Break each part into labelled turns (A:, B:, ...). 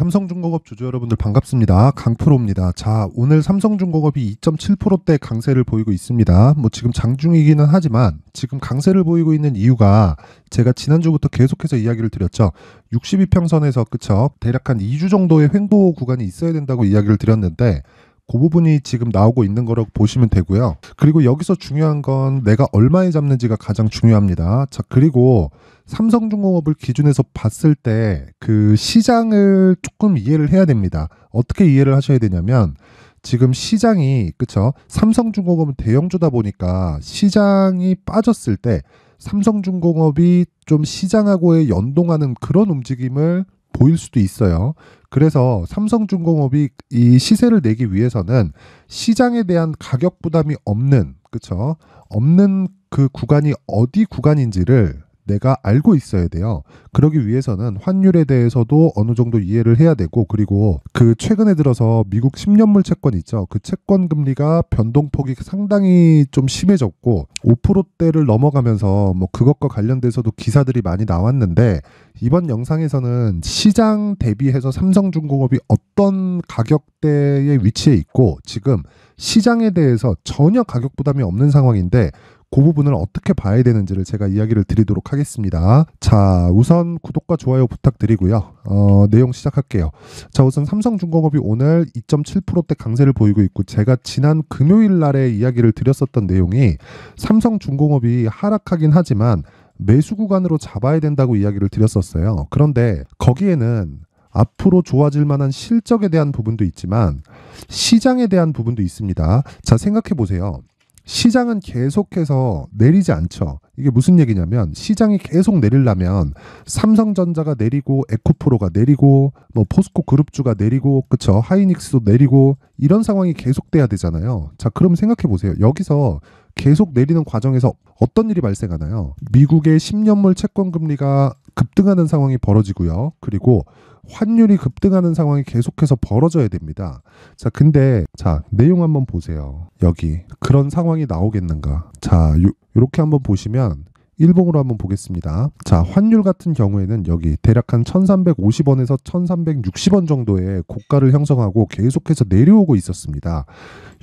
A: 삼성중공업 주주 여러분들 반갑습니다. 강프로입니다. 자, 오늘 삼성중공업이 2.7%대 강세를 보이고 있습니다. 뭐 지금 장중이기는 하지만 지금 강세를 보이고 있는 이유가 제가 지난주부터 계속해서 이야기를 드렸죠. 62평선에서 그쵸 대략 한 2주 정도의 횡보 구간이 있어야 된다고 이야기를 드렸는데 그 부분이 지금 나오고 있는 거라고 보시면 되고요. 그리고 여기서 중요한 건 내가 얼마에 잡는지가 가장 중요합니다. 자, 그리고 삼성중공업을 기준에서 봤을 때 그 시장을 조금 이해를 해야 됩니다. 어떻게 이해를 하셔야 되냐면 지금 시장이 그쵸 삼성중공업은 대형주다 보니까 시장이 빠졌을 때 삼성중공업이 좀 시장하고의 연동하는 그런 움직임을 보일 수도 있어요. 그래서 삼성중공업이 이 시세를 내기 위해서는 시장에 대한 가격 부담이 없는 그쵸 없는 그 구간이 어디 구간인지를 내가 알고 있어야 돼요. 그러기 위해서는 환율에 대해서도 어느 정도 이해를 해야 되고 그리고 그 최근에 들어서 미국 10년물 채권 있죠. 그 채권 금리가 변동폭이 상당히 좀 심해졌고 5%대를 넘어가면서 뭐 그것과 관련돼서도 기사들이 많이 나왔는데 이번 영상에서는 시장 대비해서 삼성중공업이 어떤 가격대에위치해 있고 지금 시장에 대해서 전혀 가격 부담이 없는 상황인데 그 부분을 어떻게 봐야 되는지를 제가 이야기를 드리도록 하겠습니다. 자, 우선 구독과 좋아요 부탁드리고요. 어, 내용 시작할게요. 자, 우선 삼성중공업이 오늘 2.7%대 강세를 보이고 있고 제가 지난 금요일 날에 이야기를 드렸었던 내용이 삼성중공업이 하락하긴 하지만 매수 구간으로 잡아야 된다고 이야기를 드렸었어요. 그런데 거기에는 앞으로 좋아질 만한 실적에 대한 부분도 있지만 시장에 대한 부분도 있습니다. 자, 생각해 보세요. 시장은 계속해서 내리지 않죠. 이게 무슨 얘기냐면 시장이 계속 내리려면 삼성전자가 내리고 에코프로가 내리고 뭐 포스코 그룹주가 내리고 그쵸 하이닉스도 내리고 이런 상황이 계속돼야 되잖아요. 자 그럼 생각해 보세요. 여기서 계속 내리는 과정에서 어떤 일이 발생하나요? 미국의 10년물 채권 금리가 급등하는 상황이 벌어지고요. 그리고 환율이 급등하는 상황이 계속해서 벌어져야 됩니다. 자, 근데 자, 내용 한번 보세요. 여기 그런 상황이 나오겠는가? 자, 요, 렇게 한번 보시면 일봉으로 한번 보겠습니다. 자, 환율 같은 경우에는 여기 대략 한 1350원에서 1360원 정도의 고가를 형성하고 계속해서 내려오고 있었습니다.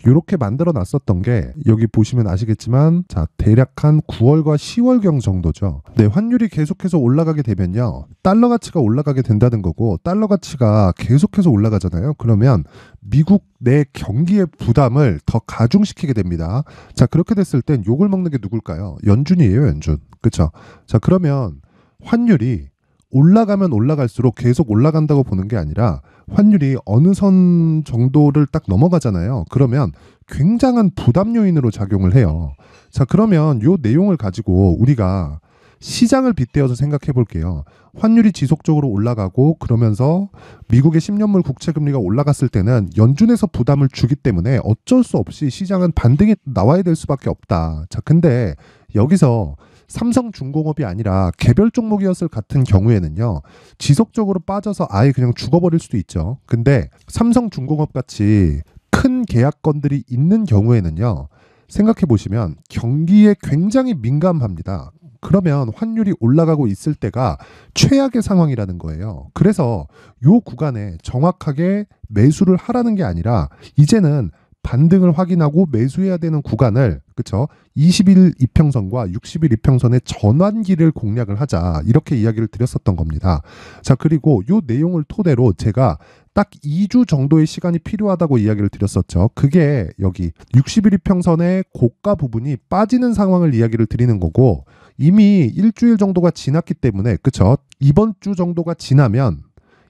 A: 이렇게 만들어 놨었던 게 여기 보시면 아시겠지만 자 대략 한 9월과 10월경 정도죠. 네, 환율이 계속해서 올라가게 되면요. 달러 가치가 올라가게 된다는 거고 달러 가치가 계속해서 올라가잖아요. 그러면 미국 내 경기의 부담을 더 가중시키게 됩니다. 자, 그렇게 됐을 땐 욕을 먹는 게 누굴까요? 연준이에요, 연준. 그쵸 자, 그러면 환율이 올라가면 올라갈수록 계속 올라간다고 보는 게 아니라 환율이 어느 선 정도를 딱 넘어가잖아요. 그러면 굉장한 부담 요인으로 작용을 해요. 자, 그러면 요 내용을 가지고 우리가 시장을 빗대어서 생각해 볼게요. 환율이 지속적으로 올라가고 그러면서 미국의 10년물 국채 금리가 올라갔을 때는 연준에서 부담을 주기 때문에 어쩔 수 없이 시장은 반등이 나와야 될 수밖에 없다. 자, 근데 여기서 삼성중공업이 아니라 개별 종목이었을 같은 경우에는요 지속적으로 빠져서 아예 그냥 죽어버릴 수도 있죠. 근데 삼성중공업 같이 큰 계약건들이 있는 경우에는요 생각해 보시면 경기에 굉장히 민감합니다. 그러면 환율이 올라가고 있을 때가 최악의 상황이라는 거예요. 그래서 요 구간에 정확하게 매수를 하라는 게 아니라 이제는 반등을 확인하고 매수해야 되는 구간을 그쵸 20일 이평선과 60일 이평선의 전환기를 공략을 하자 이렇게 이야기를 드렸었던 겁니다. 자 그리고 요 내용을 토대로 제가 딱 2주 정도의 시간이 필요하다고 이야기를 드렸었죠. 그게 여기 60일 이평선의 고가 부분이 빠지는 상황을 이야기를 드리는 거고 이미 일주일 정도가 지났기 때문에 그쵸 이번 주 정도가 지나면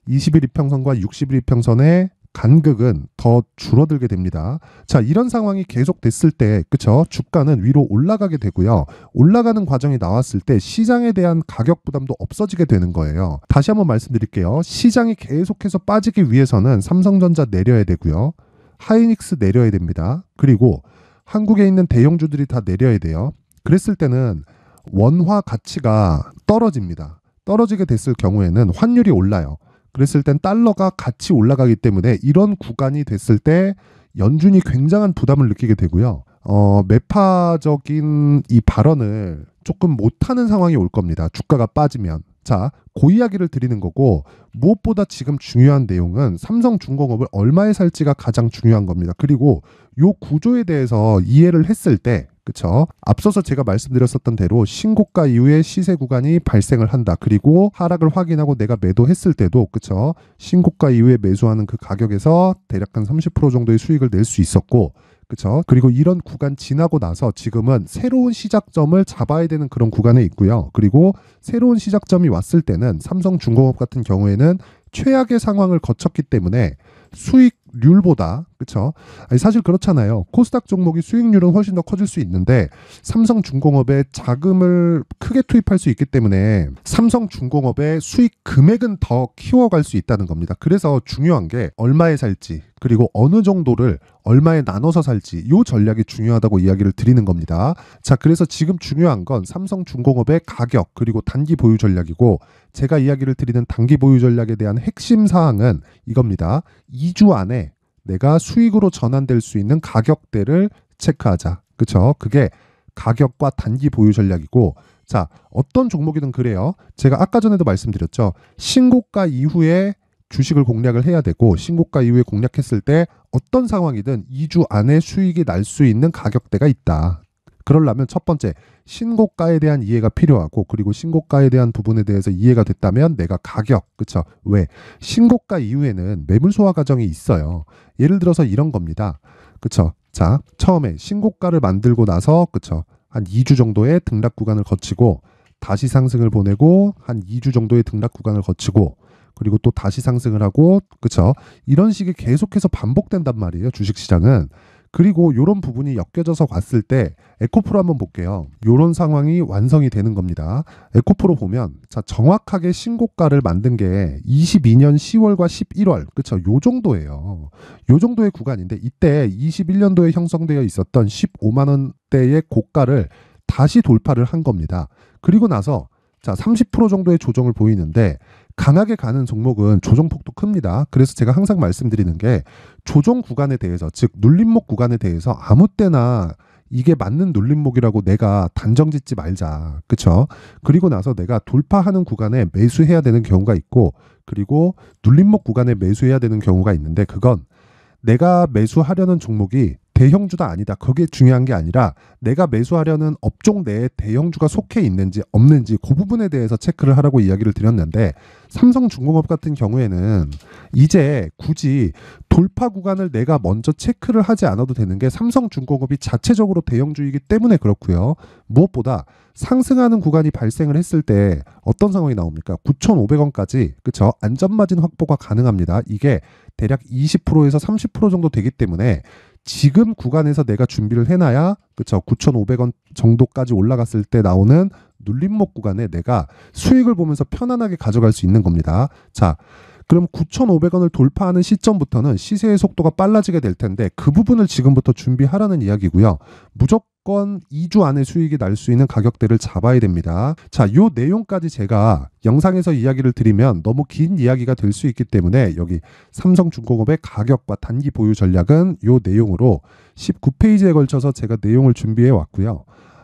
A: 2 1일 이평선과 6 1일 이평선의 간극은 더 줄어들게 됩니다. 자, 이런 상황이 계속됐을 때, 그쵸? 주가는 위로 올라가게 되고요. 올라가는 과정이 나왔을 때 시장에 대한 가격 부담도 없어지게 되는 거예요. 다시 한번 말씀드릴게요. 시장이 계속해서 빠지기 위해서는 삼성전자 내려야 되고요. 하이닉스 내려야 됩니다. 그리고 한국에 있는 대형주들이 다 내려야 돼요. 그랬을 때는 원화 가치가 떨어집니다. 떨어지게 됐을 경우에는 환율이 올라요. 그랬을 땐 달러가 같이 올라가기 때문에 이런 구간이 됐을 때 연준이 굉장한 부담을 느끼게 되고요. 어, 매파적인 이 발언을 조금 못하는 상황이 올 겁니다. 주가가 빠지면. 자, 고그 이야기를 드리는 거고 무엇보다 지금 중요한 내용은 삼성중공업을 얼마에 살지가 가장 중요한 겁니다. 그리고 요 구조에 대해서 이해를 했을 때 그쵸? 앞서서 제가 말씀드렸었던 대로 신고가 이후에 시세 구간이 발생을 한다. 그리고 하락을 확인하고 내가 매도했을 때도 그쵸? 신고가 이후에 매수하는 그 가격에서 대략 한 30% 정도의 수익을 낼 수 있었고 그쵸 그리고 이런 구간 지나고 나서 지금은 새로운 시작점을 잡아야 되는 그런 구간에 있고요. 그리고 새로운 시작점이 왔을 때는 삼성중공업 같은 경우에는 최악의 상황을 거쳤기 때문에 수익 률보다 그쵸? 아니 사실 그렇잖아요. 코스닥 종목이 수익률은 훨씬 더 커질 수 있는데 삼성중공업에 자금을 크게 투입할 수 있기 때문에 삼성중공업의 수익 금액은 더 키워갈 수 있다는 겁니다. 그래서 중요한 게 얼마에 살지 그리고 어느 정도를 얼마에 나눠서 살지 이 전략이 중요하다고 이야기를 드리는 겁니다. 자 그래서 지금 중요한 건 삼성중공업의 가격 그리고 단기 보유 전략이고 제가 이야기를 드리는 단기 보유 전략에 대한 핵심 사항은 이겁니다. 2주 안에 내가 수익으로 전환될 수 있는 가격대를 체크하자. 그쵸? 그게 가격과 단기 보유 전략이고, 자, 어떤 종목이든 그래요. 제가 아까 전에도 말씀드렸죠. 신고가 이후에 주식을 공략을 해야 되고, 신고가 이후에 공략했을 때 어떤 상황이든 2주 안에 수익이 날 수 있는 가격대가 있다. 그러려면 첫 번째 신고가에 대한 이해가 필요하고 그리고 신고가에 대한 부분에 대해서 이해가 됐다면 내가 가격 그쵸 왜 신고가 이후에는 매물 소화 과정이 있어요 예를 들어서 이런 겁니다 그쵸 자 처음에 신고가를 만들고 나서 그쵸 한 2주 정도의 등락 구간을 거치고 다시 상승을 보내고 한 2주 정도의 등락 구간을 거치고 그리고 또 다시 상승을 하고 그쵸 이런 식이 계속해서 반복된단 말이에요 주식시장은 그리고 이런 부분이 엮여져서 왔을 때 에코프로 한번 볼게요. 이런 상황이 완성이 되는 겁니다. 에코프로 보면 자 정확하게 신고가를 만든 게 22년 10월과 11월 그쵸? 이 정도예요. 이 정도의 구간인데 이때 21년도에 형성되어 있었던 15만 원대의 고가를 다시 돌파를 한 겁니다. 그리고 나서 자30% 정도의 조정을 보이는데 강하게 가는 종목은 조정폭도 큽니다. 그래서 제가 항상 말씀드리는 게 조정 구간에 대해서 즉 눌림목 구간에 대해서 아무 때나 이게 맞는 눌림목이라고 내가 단정 짓지 말자. 그쵸? 그리고 나서 내가 돌파하는 구간에 매수해야 되는 경우가 있고, 그리고 눌림목 구간에 매수해야 되는 경우가 있는데, 그건 내가 매수하려는 종목이 대형주다 아니다. 그게 중요한 게 아니라 내가 매수하려는 업종 내에 대형주가 속해 있는지 없는지 그 부분에 대해서 체크를 하라고 이야기를 드렸는데 삼성중공업 같은 경우에는 이제 굳이 돌파 구간을 내가 먼저 체크를 하지 않아도 되는 게 삼성중공업이 자체적으로 대형주이기 때문에 그렇고요. 무엇보다 상승하는 구간이 발생을 했을 때 어떤 상황이 나옵니까? 9,500원까지 그쵸 안전마진 확보가 가능합니다. 이게 대략 20%에서 30% 정도 되기 때문에 지금 구간에서 내가 준비를 해놔야 그쵸 9,500원 정도까지 올라갔을 때 나오는 눌림목 구간에 내가 수익을 보면서 편안하게 가져갈 수 있는 겁니다. 자, 그럼 9,500원을 돌파하는 시점부터는 시세의 속도가 빨라지게 될 텐데 그 부분을 지금부터 준비하라는 이야기고요. 무조건 2주 안에 수익이 날 수 있는 가격대를 잡아야 됩니다. 자, 요 내용까지 제가 영상에서 이야기를 드리면 너무 긴 이야기가 될 수 있기 때문에 여기 삼성중공업의 가격과 단기 보유 전략은 요 내용으로 19페이지에 걸쳐서 제가 내용을 준비해 왔고요.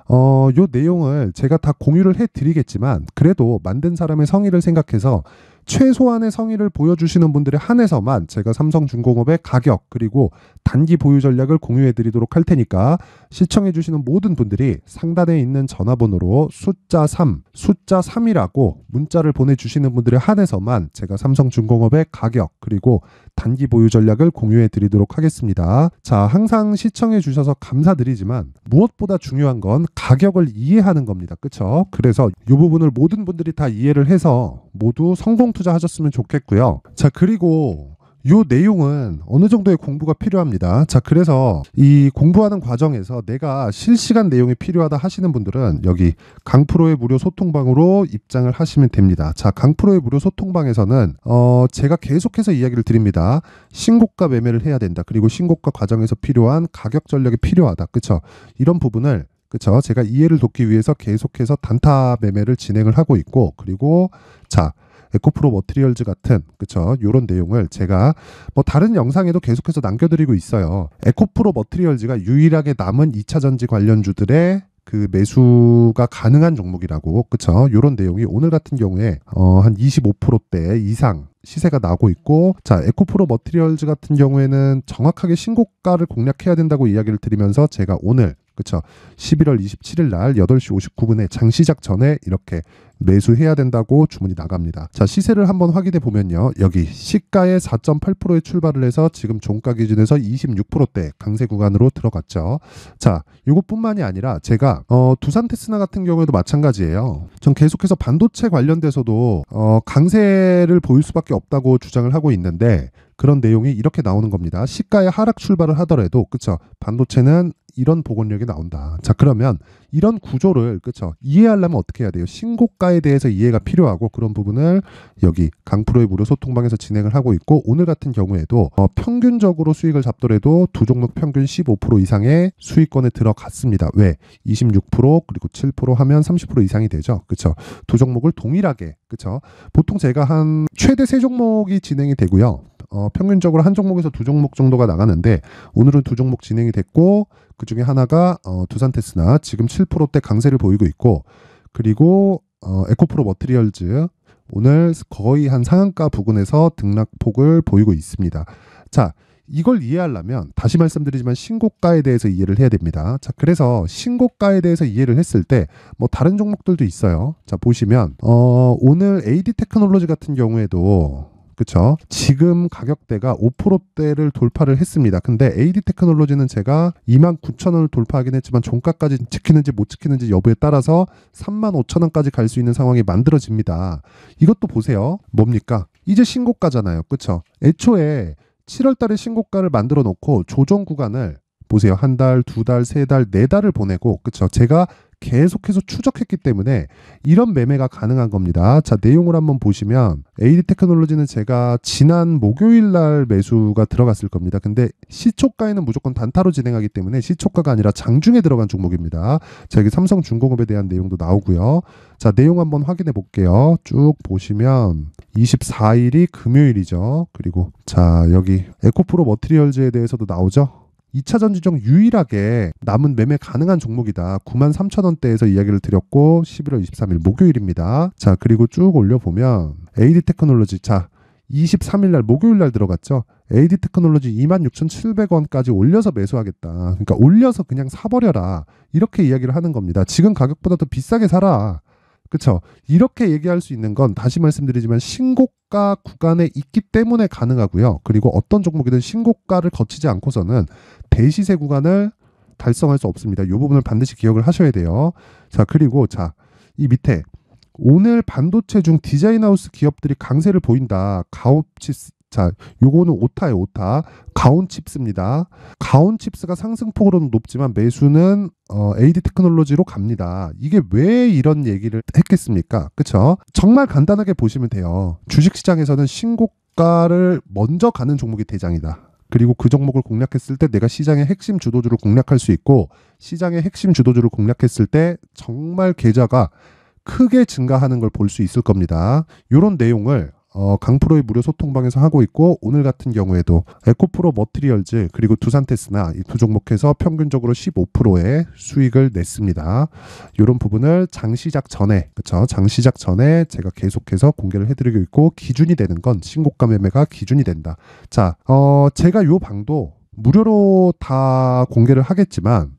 A: 어, 요 내용을 제가 다 공유를 해 드리겠지만 그래도 만든 사람의 성의를 생각해서 최소한의 성의를 보여주시는 분들에 한해서만 제가 삼성중공업의 가격 그리고 단기 보유 전략을 공유해드리도록 할 테니까 시청해주시는 모든 분들이 상단에 있는 전화번호로 숫자 3, 숫자 3이라고 문자를 보내주시는 분들에 한해서만 제가 삼성중공업의 가격 그리고 단기 보유 전략을 공유해 드리도록 하겠습니다. 자, 항상 시청해 주셔서 감사드리지만 무엇보다 중요한 건 가격을 이해하는 겁니다. 그쵸? 그래서 이 부분을 모든 분들이 다 이해를 해서 모두 성공 투자하셨으면 좋겠고요. 자, 그리고 요 내용은 어느 정도의 공부가 필요합니다. 자, 그래서 이 공부하는 과정에서 내가 실시간 내용이 필요하다 하시는 분들은 여기 강프로의 무료 소통방으로 입장을 하시면 됩니다. 자, 강프로의 무료 소통방에서는 어, 제가 계속해서 이야기를 드립니다. 신고가 매매를 해야 된다. 그리고 신고가 과정에서 필요한 가격 전략이 필요하다. 그쵸? 이런 부분을 그쵸? 제가 이해를 돕기 위해서 계속해서 단타 매매를 진행을 하고 있고 그리고 자 에코프로 머티리얼즈 같은 그쵸 요런 내용을 제가 뭐 다른 영상에도 계속해서 남겨드리고 있어요. 에코프로 머티리얼즈가 유일하게 남은 2차 전지 관련주들의 그 매수가 가능한 종목이라고 그쵸 요런 내용이 오늘 같은 경우에 어, 한 25%대 이상 시세가 나고 있고 자 에코프로 머티리얼즈 같은 경우에는 정확하게 신고가를 공략해야 된다고 이야기를 드리면서 제가 오늘 그렇죠. 11월 27일 날 8시 59분에 장 시작 전에 이렇게 매수해야 된다고 주문이 나갑니다. 자, 시세를 한번 확인해 보면요. 여기 시가의 4.8%에 출발을 해서 지금 종가 기준에서 26%대 강세 구간으로 들어갔죠. 자, 이것뿐만이 아니라 제가 어, 두산 테스나 같은 경우에도 마찬가지예요. 전 계속해서 반도체 관련돼서도 어, 강세를 보일 수밖에 없다고 주장을 하고 있는데 그런 내용이 이렇게 나오는 겁니다. 시가의 하락 출발을 하더라도 그쵸 반도체는 이런 보건력이 나온다. 자 그러면 이런 구조를 그쵸 이해하려면 어떻게 해야 돼요? 신고가에 대해서 이해가 필요하고 그런 부분을 여기 강프로의 무료 소통방에서 진행을 하고 있고 오늘 같은 경우에도 어, 평균적으로 수익을 잡더라도 두 종목 평균 15% 이상의 수익권에 들어갔습니다. 왜? 26% 그리고 7% 하면 30% 이상이 되죠. 그쵸? 두 종목을 동일하게 그쵸? 보통 제가 한 최대 세 종목이 진행이 되고요. 어, 평균적으로 한 종목에서 두 종목 정도가 나가는데 오늘은 두 종목 진행이 됐고 그 중에 하나가 어, 두산테스나 지금 7%대 강세를 보이고 있고 그리고 어, 에코프로 머트리얼즈 오늘 거의 한 상한가 부근에서 등락폭을 보이고 있습니다. 자, 이걸 이해하려면 다시 말씀드리지만 신고가에 대해서 이해를 해야 됩니다. 자, 그래서 신고가에 대해서 이해를 했을 때 뭐 다른 종목들도 있어요. 자, 보시면 어, 오늘 AD 테크놀로지 같은 경우에도 그쵸? 지금 가격대가 5%대를 돌파를 했습니다. 근데 AD 테크놀로지는 제가 29,000원을 돌파하긴 했지만 종가까지 지키는지 못 지키는지 여부에 따라서 35,000원까지 갈 수 있는 상황이 만들어집니다. 이것도 보세요. 뭡니까? 이제 신고가잖아요. 그쵸? 애초에 7월 달에 신고가를 만들어 놓고 조정 구간을 보세요. 한 달, 두 달, 세 달, 네 달을 보내고, 그쵸? 제가 계속해서 추적했기 때문에 이런 매매가 가능한 겁니다. 자, 내용을 한번 보시면 AD 테크놀로지는 제가 지난 목요일 날 매수가 들어갔을 겁니다. 근데 시초가에는 무조건 단타로 진행하기 때문에 시초가가 아니라 장중에 들어간 종목입니다. 자, 여기 삼성중공업에 대한 내용도 나오고요. 자, 내용 한번 확인해 볼게요. 쭉 보시면 24일이 금요일이죠. 그리고 자, 여기 에코프로 머트리얼즈에 대해서도 나오죠. 2차 전지 중 유일하게 남은 매매 가능한 종목이다. 93,000원대에서 이야기를 드렸고 11월 23일 목요일입니다. 자, 그리고 쭉 올려 보면 AD 테크놀로지 자, 23일 날 목요일 날 들어갔죠. AD 테크놀로지 26,700원까지 올려서 매수하겠다. 그러니까 올려서 그냥 사버려라. 이렇게 이야기를 하는 겁니다. 지금 가격보다 더 비싸게 사라. 그렇죠. 이렇게 얘기할 수 있는 건 다시 말씀드리지만 신고가 구간에 있기 때문에 가능하고요. 그리고 어떤 종목이든 신고가를 거치지 않고서는 대시세 구간을 달성할 수 없습니다. 이 부분을 반드시 기억을 하셔야 돼요. 자, 그리고 자, 이 밑에 오늘 반도체 중 디자인하우스 기업들이 강세를 보인다. 가오치스 자, 요거는 오타에 오타. 가온 칩스입니다. 가온 칩스가 상승폭으로는 높지만 매수는 어, AD 테크놀로지로 갑니다. 이게 왜 이런 얘기를 했겠습니까? 그쵸? 정말 간단하게 보시면 돼요. 주식시장에서는 신고가를 먼저 가는 종목이 대장이다. 그리고 그 종목을 공략했을 때 내가 시장의 핵심 주도주를 공략할 수 있고 시장의 핵심 주도주를 공략했을 때 정말 계좌가 크게 증가하는 걸 볼 수 있을 겁니다. 이런 내용을 어, 강프로의 무료 소통방에서 하고 있고 오늘 같은 경우에도 에코프로 머트리얼즈 그리고 두산테스나 이 두 종목에서 평균적으로 15%의 수익을 냈습니다. 이런 부분을 장 시작 전에 그쵸 장 시작 전에 제가 계속해서 공개를 해드리고 있고 기준이 되는 건 신고가 매매가 기준이 된다. 자, 어, 제가 요 방도 무료로 다 공개를 하겠지만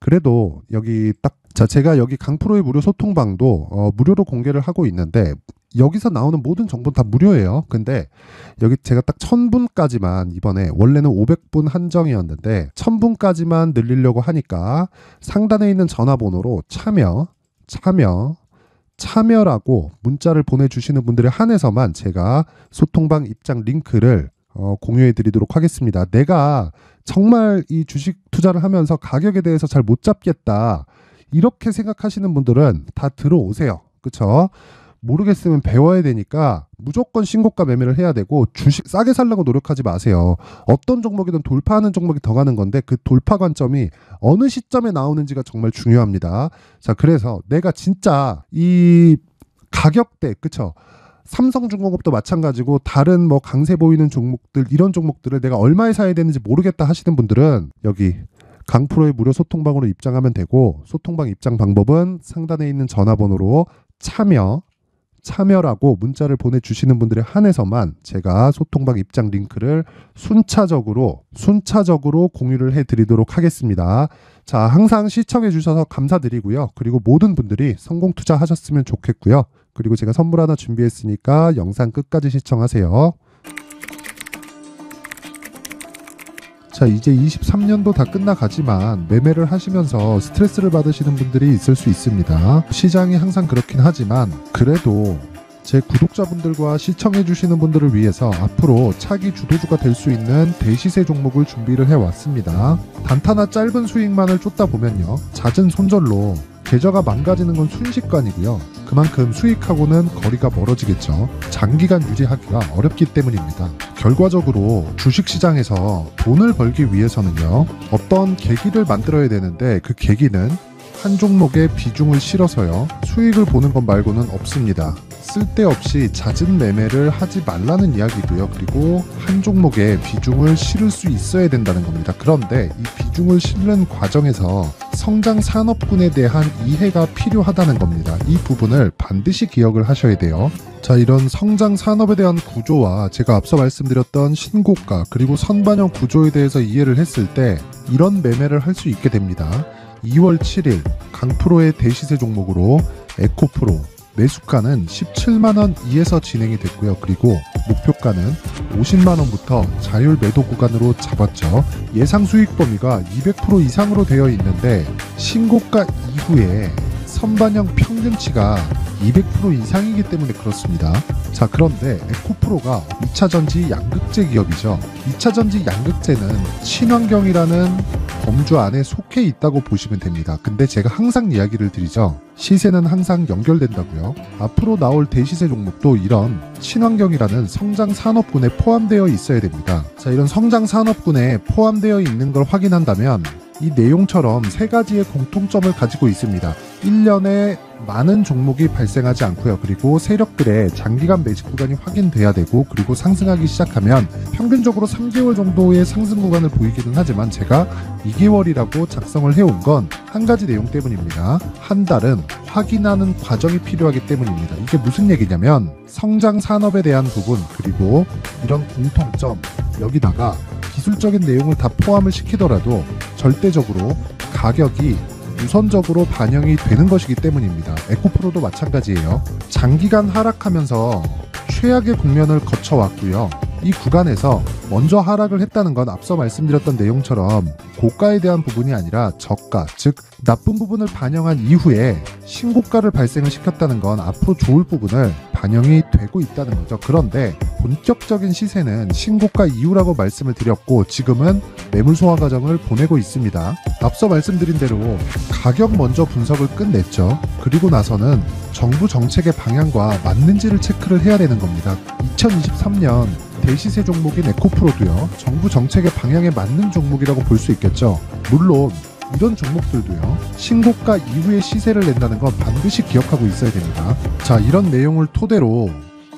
A: 그래도 여기 딱 자, 제가 여기 강프로의 무료 소통방도 어, 무료로 공개를 하고 있는데 여기서 나오는 모든 정보는 다 무료예요. 근데 여기 제가 딱 1000분까지만 이번에 원래는 500분 한정이었는데 1000분까지만 늘리려고 하니까 상단에 있는 전화번호로 참여, 참여, 참여라고 문자를 보내주시는 분들에 한해서만 제가 소통방 입장 링크를 어, 공유해 드리도록 하겠습니다. 내가 정말 이 주식 투자를 하면서 가격에 대해서 잘 못 잡겠다. 이렇게 생각하시는 분들은 다 들어오세요. 그쵸? 모르겠으면 배워야 되니까 무조건 신고가 매매를 해야 되고 주식 싸게 살려고 노력하지 마세요. 어떤 종목이든 돌파하는 종목이 더 가는 건데 그 돌파 관점이 어느 시점에 나오는지가 정말 중요합니다. 자, 그래서 내가 진짜 이 가격대, 그쵸? 삼성중공업도 마찬가지고 다른 뭐 강세 보이는 종목들 이런 종목들을 내가 얼마에 사야 되는지 모르겠다 하시는 분들은 여기 강프로의 무료 소통방으로 입장하면 되고 소통방 입장 방법은 상단에 있는 전화번호로 참여 참여라고 문자를 보내주시는 분들에 한해서만 제가 소통방 입장 링크를 순차적으로 순차적으로 공유를 해드리도록 하겠습니다. 자 항상 시청해 주셔서 감사드리고요. 그리고 모든 분들이 성공 투자하셨으면 좋겠고요. 그리고 제가 선물 하나 준비했으니까 영상 끝까지 시청하세요. 자, 이제 23년도 다 끝나가지만 매매를 하시면서 스트레스를 받으시는 분들이 있을 수 있습니다. 시장이 항상 그렇긴 하지만 그래도 제 구독자분들과 시청해주시는 분들을 위해서 앞으로 차기 주도주가 될 수 있는 대시세 종목을 준비를 해왔습니다. 단타나 짧은 수익만을 쫓다 보면요. 잦은 손절로 계좌가 망가지는 건 순식간이고요. 그만큼 수익하고는 거리가 멀어지겠죠. 장기간 유지하기가 어렵기 때문입니다. 결과적으로 주식시장에서 돈을 벌기 위해서는요. 어떤 계기를 만들어야 되는데 그 계기는 한 종목의 비중을 실어서요. 수익을 보는 것 말고는 없습니다. 쓸데없이 잦은 매매를 하지 말라는 이야기고요. 그리고 한 종목에 비중을 실을 수 있어야 된다는 겁니다. 그런데 이 비중을 실는 과정에서 성장 산업군에 대한 이해가 필요하다는 겁니다. 이 부분을 반드시 기억을 하셔야 돼요. 자, 이런 성장 산업에 대한 구조와 제가 앞서 말씀드렸던 신고가 그리고 선반영 구조에 대해서 이해를 했을 때 이런 매매를 할 수 있게 됩니다. 2월 7일 강프로의 대시세 종목으로 에코프로 매수가는 17만원 이에서 진행이 됐고요. 그리고 목표가는 50만원부터 자율 매도 구간으로 잡았죠. 예상 수익 범위가 200% 이상으로 되어 있는데 신고가 이후에 선반영 평균치가 200% 이상이기 때문에 그렇습니다. 자 그런데 에코프로가 2차전지 양극재 기업이죠. 2차전지 양극재는 친환경이라는 범주 안에 속해 있다고 보시면 됩니다. 근데 제가 항상 이야기를 드리죠. 시세는 항상 연결된다고요. 앞으로 나올 대시세 종목도 이런 친환경이라는 성장 산업군에 포함되어 있어야 됩니다. 자, 이런 성장 산업군에 포함되어 있는 걸 확인한다면 이 내용처럼 세 가지의 공통점을 가지고 있습니다. 1년에 많은 종목이 발생하지 않고요. 그리고 세력들의 장기간 매집 구간이 확인돼야 되고 그리고 상승하기 시작하면 평균적으로 3개월 정도의 상승 구간을 보이기는 하지만 제가 2개월이라고 작성을 해온 건 한 가지 내용 때문입니다. 한 달은 확인하는 과정이 필요하기 때문입니다. 이게 무슨 얘기냐면 성장 산업에 대한 부분 그리고 이런 공통점 여기다가 기술적인 내용을 다 포함을 시키더라도 절대적으로 가격이 우선적으로 반영이 되는 것이기 때문입니다. 에코프로도 마찬가지예요. 장기간 하락하면서 최악의 국면을 거쳐왔고요. 이 구간에서 먼저 하락을 했다는 건 앞서 말씀드렸던 내용처럼 고가에 대한 부분이 아니라 저가, 즉 나쁜 부분을 반영한 이후에 신고가를 발생을 시켰다는 건 앞으로 좋을 부분을 반영이 되고 있다는 거죠. 그런데 본격적인 시세는 신고가 이후라고 말씀을 드렸고 지금은 매물 소화 과정을 보내고 있습니다. 앞서 말씀드린 대로 가격 먼저 분석을 끝냈죠. 그리고 나서는 정부 정책의 방향과 맞는지를 체크를 해야 되는 겁니다. 2023년 대시세 종목인 에코프로도요, 정부 정책의 방향에 맞는 종목이라고 볼 수 있겠죠. 물론, 이런 종목들도요, 신고가 이후에 시세를 낸다는 건 반드시 기억하고 있어야 됩니다. 자, 이런 내용을 토대로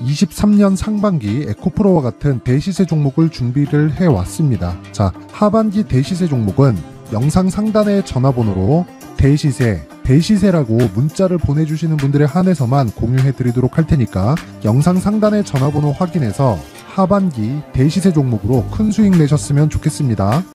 A: 23년 상반기 에코프로와 같은 대시세 종목을 준비를 해왔습니다. 자, 하반기 대시세 종목은 영상 상단의 전화번호로 대시세, 대시세라고 문자를 보내주시는 분들에 한해서만 공유해드리도록 할 테니까 영상 상단의 전화번호 확인해서 하반기 대시세 종목으로 큰 수익 내셨으면 좋겠습니다.